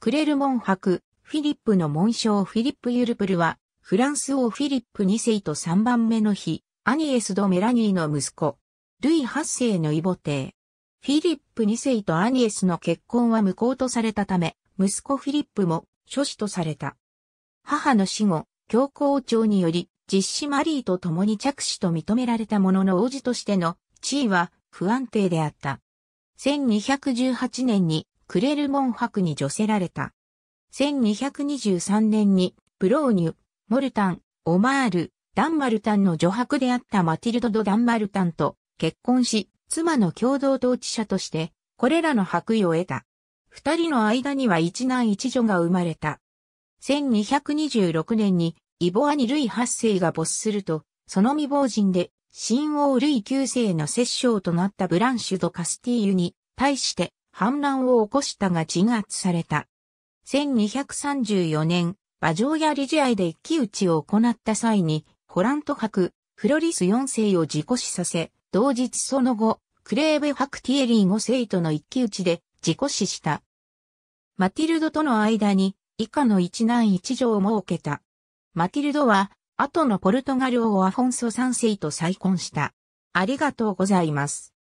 クレルモン博、フィリップの紋章フィリップ・ユルプルは、フランス王フィリップ2世と3番目の日、アニエス・ド・メラニーの息子、ルイ8世の異母帝。フィリップ2世とアニエスの結婚は無効とされたため、息子フィリップも諸子とされた。母の死後、教皇庁により、実施マリーと共に着手と認められたものの王子としての地位は不安定であった。1218年にクレルモン博に除せられた。1223年に、ブローニュ、モルタン、オマール、ダンマルタンの女白であったマティルド・ド・ダンマルタンと結婚し、妻の共同統治者として、これらの白衣を得た。二人の間には一男一女が生まれた。1226年に、イボアニ・ルイ8世が没すると、その未亡人で、新王ルイ9世の摂政となったブランシュ・ド・カスティーユに、対して、反乱を起こしたが鎮圧された。1234年、馬上や理事会で一騎打ちを行った際に、ホラント博、フロリス4世を事故死させ、同日その後、クレーベ博ティエリー5世との一騎打ちで事故死した。マティルドとの間に以下の一男一女を設けた。マティルドは、後のポルトガル王アフォンソ3世と再婚した。ありがとうございます。